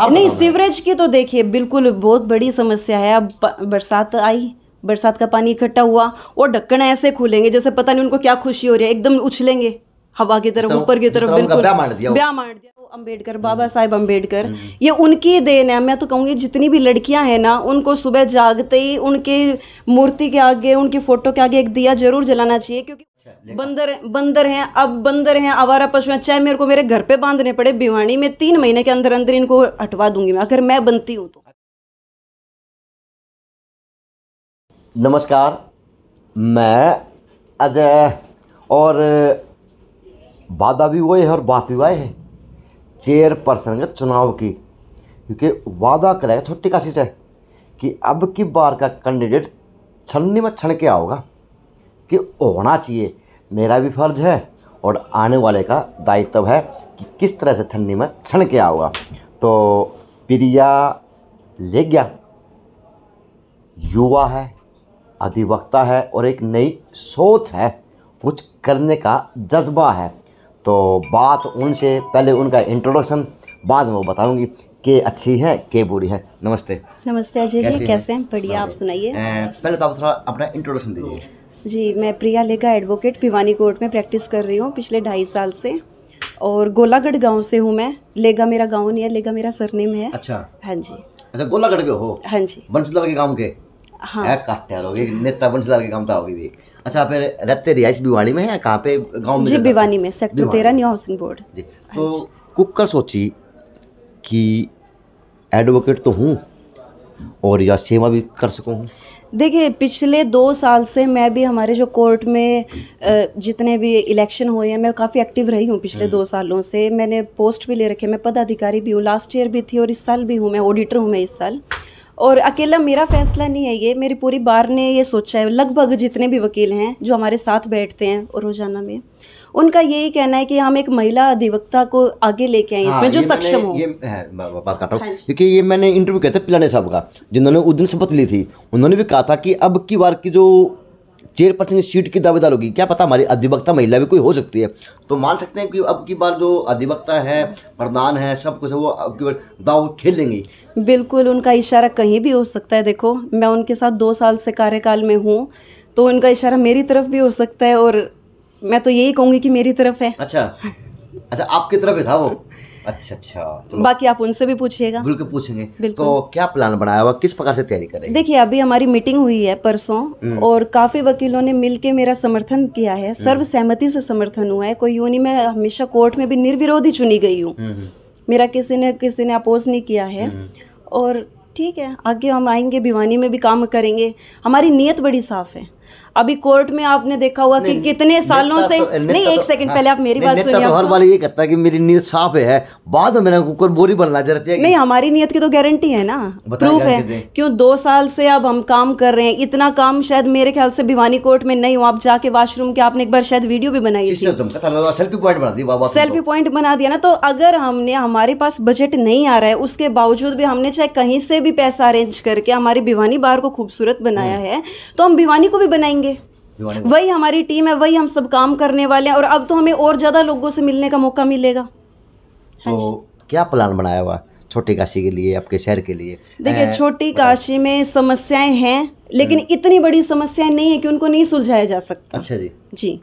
नहीं सीवरेज की तो देखिए बिल्कुल बहुत बड़ी समस्या है अब बरसात आई बरसात का पानी इकट्ठा हुआ और ढक्कन ऐसे खुलेंगे जैसे पता नहीं उनको क्या खुशी हो रही है एकदम उछलेंगे हवा की तरफ ऊपर की तरफ बिल्कुल ब्याह मार दिया अम्बेडकर बाबा हम्म। साहेब अम्बेडकर हम्म। ये उनकी देन है मैं तो कहूँगी जितनी भी लड़कियां हैं ना उनको सुबह जागते ही उनके मूर्ति के आगे उनकी फोटो के आगे एक दिया जरूर जलाना चाहिए क्योंकि अच्छा, बंदर बंदर हैं अब बंदर हैं आवारा पशु हैं चाहे मेरे को मेरे घर पे बांधने पड़े भिवानी में तीन महीने के अंदर अंदर इनको हटवा दूंगी मैं अगर मैं बनती हूँ तो नमस्कार मैं अजय और वादा भी वही है और बात भी वही है चेयरपर्सन का चुनाव की क्योंकि वादा करेगा छोटी काशी से कि अब की बार का कैंडिडेट छन्नी में छन के आओगा कि होना चाहिए मेरा भी फ़र्ज है और आने वाले का दायित्व है कि किस तरह से ठंडी में छण के आऊँगा तो प्रिया ले गया युवा है अधिवक्ता है और एक नई सोच है कुछ करने का जज्बा है तो बात उनसे पहले उनका इंट्रोडक्शन बाद में वो बताऊंगी के अच्छी है के बुरी है नमस्ते नमस्ते अजय जी कैसे हैं बढ़िया आप सुनाइए पहले तो आप थोड़ा अपना इंट्रोडक्शन दीजिए जी मैं प्रिया लेगा एडवोकेट भिवानी कोर्ट में प्रैक्टिस कर रही हूँ पिछले ढाई साल से और गोलागढ़ गांव से हूँ मैं लेगा मेरा गांव नहीं है लेगा मेरा सरनेम है अच्छा हाँ जी अच्छा गोलागढ़ के हो हाँ जी बंसीलाल के गांव के हाँ एक नेता बंसीलाल के गांव था तो होगी भी अच्छा फिर रहते रिहाइश भिवानी में है कहाँ पे गाँव में जी भिवानी में सेक्टर तेरह न्यू हाउसिंग बोर्ड जी हाँ तो कुकर सोची कि एडवोकेट तो हूँ और या सेवा भी कर सकूँ देखिए पिछले दो साल से मैं भी हमारे जो कोर्ट में जितने भी इलेक्शन हुए हैं मैं काफ़ी एक्टिव रही हूँ पिछले हम्म। दो सालों से मैंने पोस्ट भी ले रखे मैं पदाधिकारी भी हूँ लास्ट ईयर भी थी और इस साल भी हूँ मैं ऑडिटर हूँ मैं इस साल और अकेला मेरा फैसला नहीं है ये मेरी पूरी बार ने ये सोचा है लगभग जितने भी वकील हैं जो हमारे साथ बैठते हैं रोज़ाना में उनका यही कहना है कि हम एक महिला अधिवक्ता को आगे लेके आए इसमें हाँ, जो सक्षम हो ये हाँ, बात काट रहा हूँ हाँ क्योंकि ये मैंने इंटरव्यू किया था पिलाने साहब का जिन्होंने उस दिन शपथ ली थी उन्होंने भी कहा था कि अब की बार की जो चेयरपर्सन की सीट की दावेदार होगी क्या पता हमारी अधिवक्ता महिला भी कोई हो सकती है तो मान सकते हैं कि अब की बार जो अधिवक्ता है प्रधान है सब कुछ है वो अब की बार दाव खेल लेंगी बिल्कुल उनका इशारा कहीं भी हो सकता है देखो मैं उनके साथ दो साल से कार्यकाल में हूँ तो उनका इशारा मेरी तरफ भी हो सकता है और मैं तो यही कहूंगी कि मेरी तरफ है अच्छा अच्छा आपकी तरफ ही था वो अच्छा अच्छा तो बाकी आप उनसे भी पूछिएगा बिल्कुल पूछेंगे तो क्या प्लान बनाया हुआ किस प्रकार से तैयारी करें देखिए अभी हमारी मीटिंग हुई है परसों हम्म। और काफी वकीलों ने मिलके मेरा समर्थन किया है हम्म। सर्वसहमति से समर्थन हुआ है कोई यूनि मैं हमेशा कोर्ट में भी निर्विरोधी चुनी गई हूँ हम्म, मेरा किसी ने किसी ने अपोज नहीं किया है और ठीक है आगे हम आएंगे भिवानी में भी काम करेंगे हमारी नीयत बड़ी साफ है अभी कोर्ट में आपने देखा हुआ कि कितने सालों तो- से तो, नहीं एक सेकंड हाँ। पहले आप मेरी बात सुनिए तो हर वाले ये कहता है कि मेरी नीयत साफ है बाद में मेरा कुकर बोरी बनना जरूरत नहीं हमारी नीयत की तो गारंटी है ना प्रूफ है क्यों दो साल से अब हम काम कर रहे हैं इतना काम शायद मेरे ख्याल से भिवानी कोर्ट में नहीं हो आप जाके वाशरूम के आपने एक बार शायद वीडियो भी बनाई सेल्फी पॉइंट बना दिया सेल्फी पॉइंट बना दिया ना तो अगर हमने हमारे पास बजट नहीं आ रहा है उसके बावजूद भी हमने चाहे कहीं से भी पैसा अरेंज करके हमारी भिवानी बार को खूबसूरत बनाया हम्म। है तो हम भिवानी को भी बनाएंगे करेंगे वही हमारी टीम है वही हम सब काम करने वाले हैं और अब तो हमें और ज़्यादा लोगों से मिलने का मौका मिलेगा हाँ तो क्या प्लान बनाया हुआ छोटी काशी के लिए आपके शहर के लिए देखिए छोटी काशी में समस्याएं हैं लेकिन हम्म। इतनी बड़ी समस्याएं नहीं है कि उनको नहीं सुलझाया जा सकता अच्छा जी जी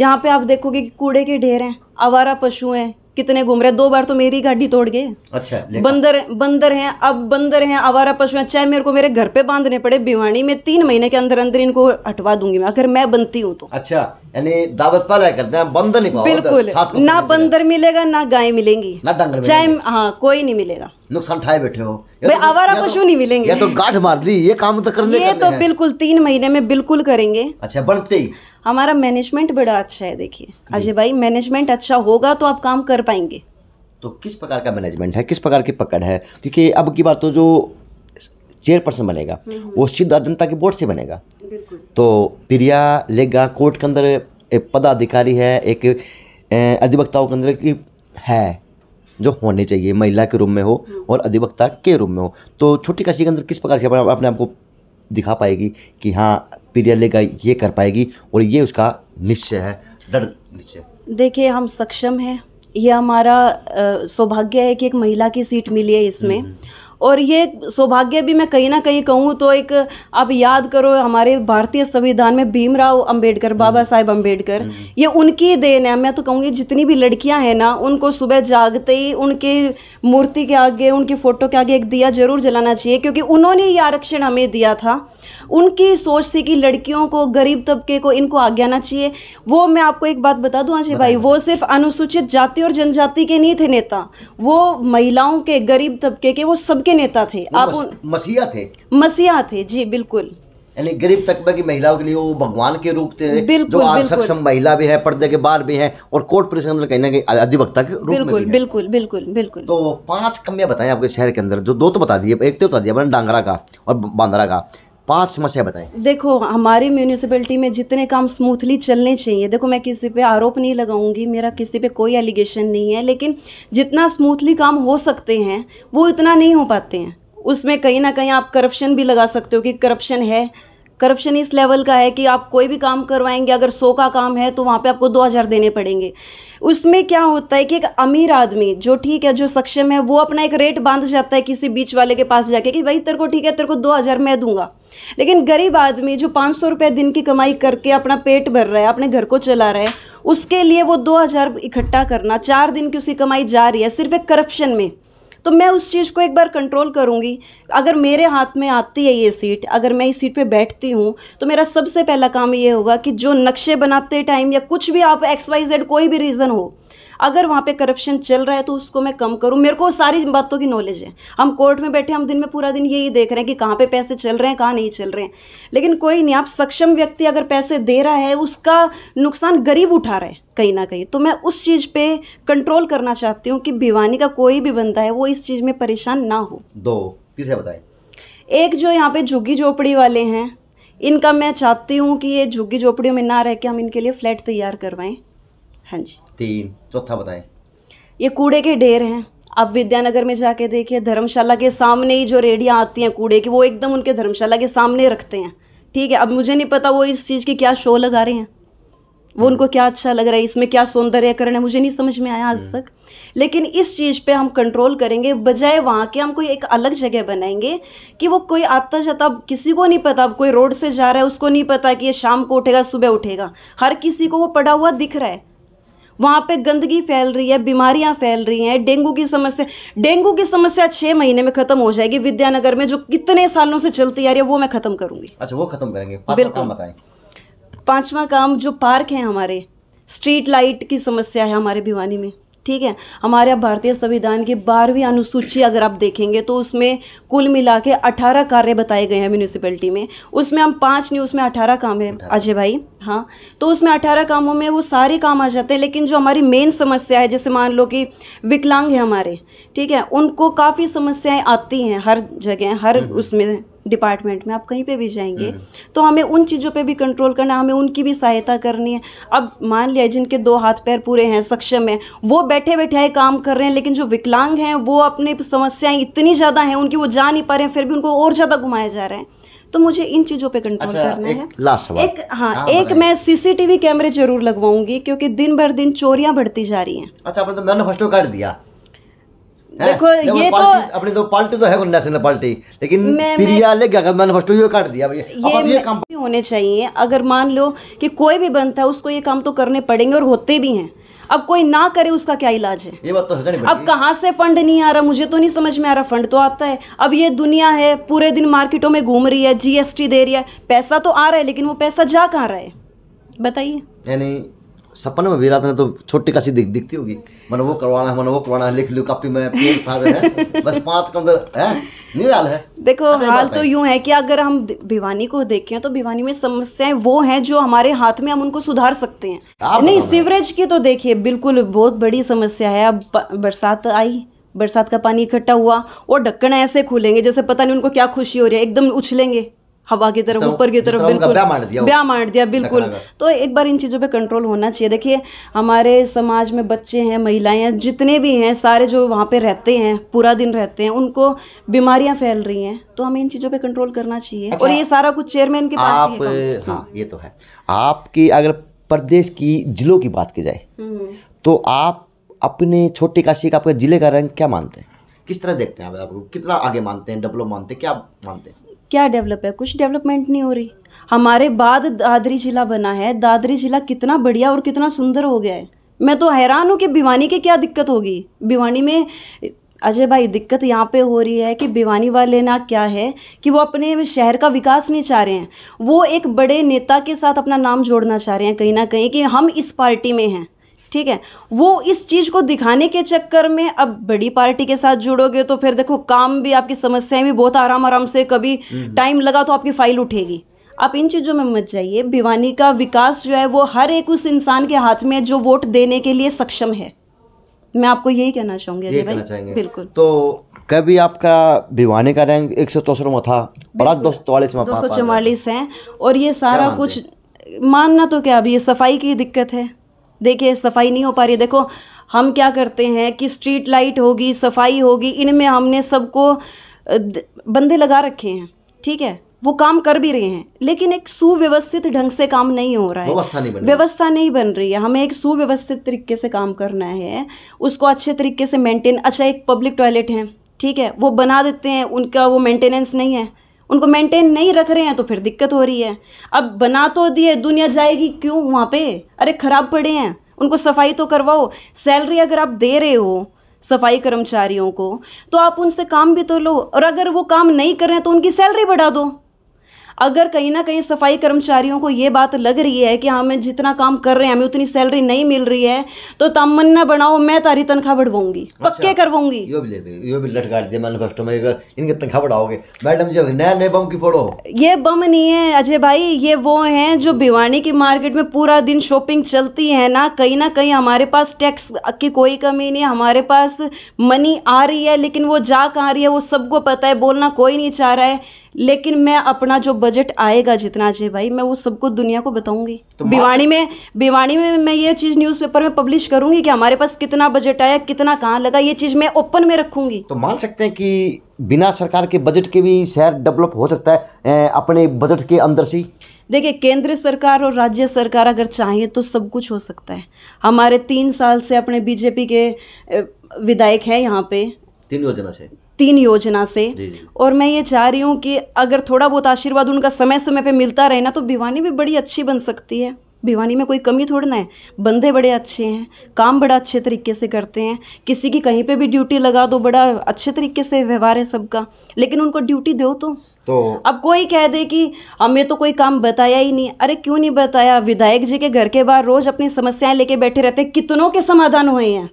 यहाँ पे आप देखोगे कि कूड़े के ढेर हैं आवारा पशु हैं कितने घूम रहे दो बार तो मेरी गाड़ी तोड़ गए अच्छा बंदर बंदर हैं अब बंदर हैं आवारा पशु हैं चाहे मेरे को मेरे घर पे बांधने पड़े भिवानी में तीन महीने के अंदर अंदर इनको हटवा दूंगी मैं अगर मैं बनती हूँ तो अच्छा यानी दावत पाला करते हैं बंदर नहीं तो बिल्कुल ना बंदर मिलेगा ना गाय मिलेंगी ना डंगर चाहे हाँ कोई नहीं मिलेगा नुकसान ठाए बैठे हो भाई तो- आवारा तो- पशु नहीं मिलेंगे ये तो गाठ मार दी ये काम तो करने ये तो बिल्कुल तीन महीने में बिल्कुल करेंगे अच्छा बढ़ते ही हमारा मैनेजमेंट बड़ा अच्छा है देखिए अजय भाई मैनेजमेंट अच्छा होगा तो आप काम कर पाएंगे तो किस प्रकार का मैनेजमेंट है किस प्रकार की पकड़ है क्योंकि अब की बात तो जो चेयरपर्सन बनेगा हम्म, हम्म। वो सीधा जनता के बोर्ड से बनेगा तो प्रिया लेगा कोर्ट के अंदर एक पदाधिकारी है एक अधिवक्ताओं के अंदर की है जो होने चाहिए महिला के रूम में हो हम्म। और अधिवक्ता के रूम में हो तो छोटी काशी के अंदर किस प्रकार से अपने आप को दिखा पाएगी कि हाँ पीरियले का ये कर पाएगी और ये उसका निश्चय है दृढ़ निश्चय देखिए हम सक्षम हैं ये हमारा सौभाग्य है कि एक महिला की सीट मिली है इसमें हम्म। और ये सौभाग्य भी मैं कहीं ना कहीं कहूँ तो एक आप याद करो हमारे भारतीय संविधान में भीमराव अंबेडकर हम्म। बाबा साहेब अंबेडकर हम्म। ये उनकी देन है मैं तो कहूँगी जितनी भी लड़कियाँ हैं ना उनको सुबह जागते ही उनके मूर्ति के आगे उनकी फ़ोटो के आगे एक दिया जरूर जलाना चाहिए क्योंकि उन्होंने ये आरक्षण हमें दिया था उनकी सोच थी कि लड़कियों को गरीब तबके को इनको आगे आना चाहिए वो मैं आपको एक बात बता दूँ आशी भाई वो सिर्फ अनुसूचित जाति और जनजाति के नहीं थे नेता वो महिलाओं के गरीब तबके के वो सबके के नेता थे आप मस, मसीहा थे मसीहा थे जी बिल्कुल यानी गरीब तबके की महिलाओं के लिए वो भगवान के रूप थे जो आज सक्षम महिला भी है पर्दे के बाहर भी है और कोर्ट परिसर अंदर कहीं ना कहीं अधिवक्ता के रूप बिल्कुल, में भी बिल्कुल है। बिल्कुल बिल्कुल तो पांच कमियां बताएं आपके शहर के अंदर जो दो तो बता दिए एक तो बता दिया डांगरा का और बांद्रा का पांच समस्या बताएं देखो हमारी म्यूनिसिपैलिटी में जितने काम स्मूथली चलने चाहिए देखो मैं किसी पे आरोप नहीं लगाऊंगी मेरा किसी पे कोई एलिगेशन नहीं है लेकिन जितना स्मूथली काम हो सकते हैं वो इतना नहीं हो पाते हैं उसमें कहीं ना कहीं आप करप्शन भी लगा सकते हो कि करप्शन है करप्शन इस लेवल का है कि आप कोई भी काम करवाएंगे अगर सौ का काम है तो वहाँ पे आपको दो हज़ार देने पड़ेंगे उसमें क्या होता है कि एक अमीर आदमी जो ठीक है जो सक्षम है वो अपना एक रेट बांध जाता है किसी बीच वाले के पास जाके कि भाई तेरे को ठीक है तेरे को दो हज़ार मैं दूंगा लेकिन गरीब आदमी जो पाँच सौ रुपये दिन की कमाई करके अपना पेट भर रहा है अपने घर को चला रहा है उसके लिए वो दो हज़ार इकट्ठा करना चार दिन की उसी कमाई जा रही है सिर्फ एक करप्शन में तो मैं उस चीज़ को एक बार कंट्रोल करूँगी अगर मेरे हाथ में आती है ये सीट अगर मैं इस सीट पर बैठती हूँ तो मेरा सबसे पहला काम ये होगा कि जो नक्शे बनाते टाइम या कुछ भी आप एक्स वाई जेड कोई भी रीज़न हो अगर वहाँ पे करप्शन चल रहा है तो उसको मैं कम करूँ मेरे को सारी बातों की नॉलेज है हम कोर्ट में बैठे हम दिन में पूरा दिन यही देख रहे हैं कि कहाँ पे पैसे चल रहे हैं कहाँ नहीं चल रहे हैं लेकिन कोई नहीं आप सक्षम व्यक्ति अगर पैसे दे रहा है उसका नुकसान गरीब उठा रहा है कहीं ना कहीं तो मैं उस चीज़ पे कंट्रोल करना चाहती हूँ कि भिवानी का कोई भी बंदा है वो इस चीज़ में परेशान ना हो दो किसे बताए एक जो यहाँ पे झुग्गी झोपड़ी वाले हैं इनका मैं चाहती हूँ कि ये झुग्गी झोपड़ियों में ना रह के हम इनके लिए फ्लैट तैयार करवाएं हाँ जी तीन चौथा बताएं ये कूड़े के ढेर हैं आप विद्यानगर में जाके देखिए धर्मशाला के सामने ही जो रेडियाँ आती हैं कूड़े की वो एकदम उनके धर्मशाला के सामने रखते हैं ठीक है अब मुझे नहीं पता वो इस चीज़ की क्या शो लगा रहे हैं वो हम्म। उनको क्या अच्छा लग रहा है इसमें क्या सौंदर्यकरण है मुझे नहीं समझ में आया आज हम्म। तक लेकिन इस चीज़ पे हम कंट्रोल करेंगे बजाय वहाँ के हम कोई एक अलग जगह बनाएंगे कि वो कोई आता जाता अब किसी को नहीं पता अब कोई रोड से जा रहा है उसको नहीं पता कि ये शाम को उठेगा सुबह उठेगा हर किसी को वो पड़ा हुआ दिख रहा है वहाँ पे गंदगी फैल रही है बीमारियाँ फैल रही हैं डेंगू की समस्या डेंगू की समस्या छः महीने में खत्म हो जाएगी विद्यानगर में जो कितने सालों से चलती आ रही है वो मैं खत्म करूंगी अच्छा वो खत्म करेंगे बिल्कुल पांचवा काम जो पार्क है हमारे स्ट्रीट लाइट की समस्या है हमारे भिवानी में ठीक है हमारे भारतीय संविधान की बारहवीं अनुसूची अगर आप देखेंगे तो उसमें कुल मिला के अठारह कार्य बताए गए हैं म्यूनिसिपैलिटी में उसमें हम पाँच नहीं उसमें अठारह काम है अजय भाई हाँ तो उसमें अठारह कामों में वो सारे काम आ जाते हैं लेकिन जो हमारी मेन समस्या है जैसे मान लो कि विकलांग है हमारे ठीक है उनको काफ़ी समस्याएं आती हैं हर जगह हर हम्म, हम्म। उसमें डिपार्टमेंट में आप कहीं पे भी जाएंगे हम्म। तो हमें उन चीज़ों पे भी कंट्रोल करना है हमें उनकी भी सहायता करनी है अब मान लिया जिनके दो हाथ पैर पूरे हैं सक्षम है वो बैठे बैठे काम कर रहे हैं लेकिन जो विकलांग हैं वो अपनी समस्याएं इतनी ज़्यादा हैं उनकी वो जा नहीं पा रहे हैं फिर भी उनको और ज़्यादा घुमाया जा रहा है तो मुझे इन चीज़ों पे कंट्रोल अच्छा, करना एक है लास्ट एक हाँ, हाँ एक मैं सीसीटीवी कैमरे जरूर लगवाऊंगी क्योंकि दिन भर दिन चोरियां बढ़ती जा रही हैं अच्छा मतलब मैंने फर्स्ट तो कर दिया देखो ये तो अपने तो पार्टी तो है नेशनल पार्टी लेकिन प्रिया ले गया मैनिफेस्टो ये काट दिया ये, ये काम होने चाहिए अगर मान लो कि कोई भी बनता है उसको ये काम तो करने पड़ेंगे और होते भी हैं अब कोई ना करे उसका क्या इलाज है ये बात तो है अब कहाँ से फंड नहीं आ रहा मुझे तो नहीं समझ में आ रहा फंड तो आता है अब ये दुनिया है पूरे दिन मार्केटों में घूम रही है जीएसटी दे रही है पैसा तो आ रहा है लेकिन वो पैसा जा कहाँ रहा है बताइए यानी सपने में भी रात तो छोटी काशी दिख, दिखती होगी मैंने वो करवाना है मैंने वो करवाना है लिख लू कॉपी में पेन फादर है बस पांच कम है नहीं हाल है देखो अच्छा, हाल तो यूं है कि अगर हम भिवानी को देखें तो भिवानी में समस्याएं वो हैं जो हमारे हाथ में हम उनको सुधार सकते हैं नहीं सीवरेज की तो देखिए बिल्कुल बहुत बड़ी समस्या है अब बरसात आई बरसात का पानी इकट्ठा हुआ और ढक्कन ऐसे खुलेंगे जैसे पता नहीं उनको क्या खुशी हो रही है एकदम उछलेंगे हवा की तरफ ऊपर की तरफ बिल्कुल ब्याह मार दिया बिल्कुल तो एक बार इन चीज़ों पर कंट्रोल होना चाहिए देखिए हमारे समाज में बच्चे हैं महिलाएं हैं जितने भी हैं सारे जो वहाँ पे रहते हैं पूरा दिन रहते हैं उनको बीमारियाँ फैल रही हैं तो हमें इन चीज़ों पे कंट्रोल करना चाहिए अच्छा। और ये सारा कुछ चेयरमैन के पास आप हाँ ये तो है आपकी अगर प्रदेश की जिलों की बात की जाए हम्म। तो आप अपने छोटे काशी का आपके जिले का रंग क्या मानते हैं किस तरह देखते हैं आप कितना आगे मानते हैं डेवलप मानते हैं क्या मानते हैं क्या डेवलप है कुछ डेवलपमेंट नहीं हो रही हमारे बाद दादरी ज़िला बना है दादरी ज़िला कितना बढ़िया और कितना सुंदर हो गया है मैं तो हैरान हूँ कि भिवानी की क्या दिक्कत होगी भिवानी में अजय भाई दिक्कत यहाँ पे हो रही है कि भिवानी वाले ना क्या है कि वो अपने शहर का विकास नहीं चाह रहे हैं वो एक बड़े नेता के साथ अपना नाम जोड़ना चाह रहे हैं कहीं ना कहीं कि हम इस पार्टी में हैं ठीक है वो इस चीज़ को दिखाने के चक्कर में अब बड़ी पार्टी के साथ जुड़ोगे तो फिर देखो काम भी आपकी समस्याएं भी बहुत आराम आराम से कभी टाइम हम्म। लगा तो आपकी फाइल उठेगी आप इन चीज़ों में मत जाइए भिवानी का विकास जो है वो हर एक उस इंसान के हाथ में जो वोट देने के लिए सक्षम है मैं आपको यही कहना चाहूँगी अजय भाई बिल्कुल तो कभी आपका भिवानी का रैंक एक सौ में था बड़ा दो सौ चौवालीस में दो सौ चौवालीस है और ये सारा कुछ मानना तो क्या अभी ये सफाई की दिक्कत है देखिए सफाई नहीं हो पा रही है देखो हम क्या करते हैं कि स्ट्रीट लाइट होगी सफाई होगी इनमें हमने सबको बंदे लगा रखे हैं ठीक है वो काम कर भी रहे हैं लेकिन एक सुव्यवस्थित ढंग से काम नहीं हो रहा है व्यवस्था नहीं बन व्यवस्था नहीं बन रही है हमें एक सुव्यवस्थित तरीके से काम करना है उसको अच्छे तरीके से मेंटेन अच्छा एक पब्लिक टॉयलेट है ठीक है वो बना देते हैं उनका वो मेंटेनेंस नहीं है उनको मेंटेन नहीं रख रहे हैं तो फिर दिक्कत हो रही है अब बना तो दिए दुनिया जाएगी क्यों वहाँ पे अरे ख़राब पड़े हैं उनको सफाई तो करवाओ सैलरी अगर आप दे रहे हो सफाई कर्मचारियों को तो आप उनसे काम भी तो लो और अगर वो काम नहीं कर रहे हैं तो उनकी सैलरी बढ़ा दो अगर कहीं ना कहीं सफाई कर्मचारियों को ये बात लग रही है कि हमें हाँ, जितना काम कर रहे हैं हमें उतनी सैलरी नहीं मिल रही है तो तमन्ना बनाओ मैं तारी तनख्वाह बढ़वाऊंगी अच्छा, पक्के करवाऊंगी यो भी ले यो भी लटका दिया मैनिफेस्टो में इनके तनख्वाह बढ़ाओगे मैडम जी नए बम की फोड़ो ये बम नहीं है अजय भाई ये वो हैं जो भिवानी की मार्केट में पूरा दिन शॉपिंग चलती है ना कहीं ना कहीं हमारे पास टैक्स की कोई कमी नहीं हमारे पास मनी आ रही है लेकिन वो जा कहाँ रही है वो सबको पता है बोलना कोई नहीं चाह रहा है लेकिन मैं अपना जो बजट आएगा जितना चाहिए भाई मैं वो सबको दुनिया को बताऊंगी तो भिवानी में भिवाणी में मैं ये चीज़ न्यूज पेपर में पब्लिश करूंगी कि हमारे पास कितना बजट आया कितना कहाँ लगा ये चीज़ मैं ओपन में रखूंगी तो मान सकते हैं कि बिना सरकार के बजट के भी शहर डेवलप हो सकता है अपने बजट के अंदर से देखिए केंद्र सरकार और राज्य सरकार अगर चाहे तो सब कुछ हो सकता है हमारे तीन साल से अपने बीजेपी के विधायक हैं यहाँ पे तीन योजना से तीन योजना से और मैं ये चाह रही हूँ कि अगर थोड़ा बहुत आशीर्वाद उनका समय समय पर मिलता रहे ना तो भिवानी भी बड़ी अच्छी बन सकती है भिवानी में कोई कमी थोड़ी ना है बंदे बड़े अच्छे हैं काम बड़ा अच्छे तरीके से करते हैं किसी की कहीं पे भी ड्यूटी लगा दो बड़ा अच्छे तरीके से व्यवहार है सबका लेकिन उनको ड्यूटी दो तो तो अब कोई कह दे कि हमें तो कोई काम बताया ही नहीं अरे क्यों नहीं बताया विधायक जी के घर के बाहर रोज अपनी समस्याएं लेके बैठे रहते कितनों के समाधान हुए हैं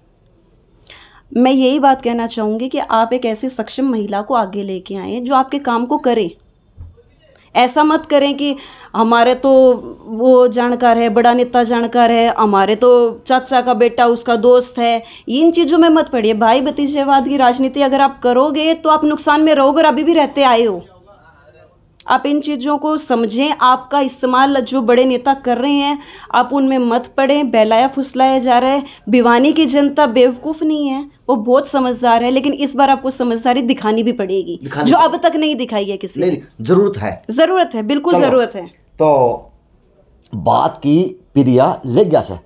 मैं यही बात कहना चाहूँगी कि आप एक ऐसी सक्षम महिला को आगे लेके आएँ जो आपके काम को करें ऐसा मत करें कि हमारे तो वो जानकार है बड़ा नेता जानकार है हमारे तो चाचा का बेटा उसका दोस्त है इन चीज़ों में मत पड़िए भाई भतीजेवाद की राजनीति अगर आप करोगे तो आप नुकसान में रहोगे और अभी भी रहते आए हो आप इन चीज़ों को समझें आपका इस्तेमाल जो बड़े नेता कर रहे हैं आप उनमें मत पड़ें बहलाया फुसलाया जा रहा है भिवानी की जनता बेवकूफ़ नहीं है वो बहुत समझदार है लेकिन इस बार आपको समझदारी दिखानी भी पड़ेगी दिखानी जो अब तक नहीं दिखाई है किसी ने जरूरत है ज़रूरत है बिल्कुल ज़रूरत है तो बात की प्रिया लेग्या से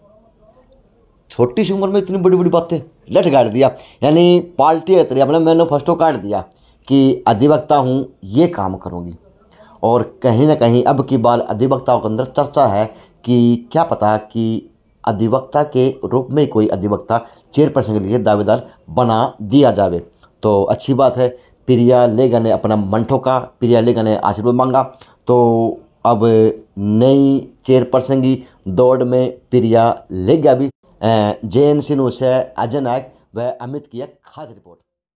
छोटी सी उम्र में इतनी बड़ी बड़ी बातें लट गाड़ दिया यानी पार्टी है तरी अपने मैनिफेस्टो काट दिया कि अधिवक्ता हूँ ये काम करूँगी और कहीं ना कहीं अब की बार अधिवक्ताओं के अंदर चर्चा है कि क्या पता कि अधिवक्ता के रूप में कोई अधिवक्ता चेयरपर्सन के लिए दावेदार बना दिया जावे तो अच्छी बात है प्रिया लेगा ने अपना मन ठोका प्रिया लेगा ने आशीर्वाद मांगा तो अब नई चेयरपर्सन की दौड़ में प्रिया लेगा भी एन सिन्हू से अजय नायक व अमित की एक खास रिपोर्ट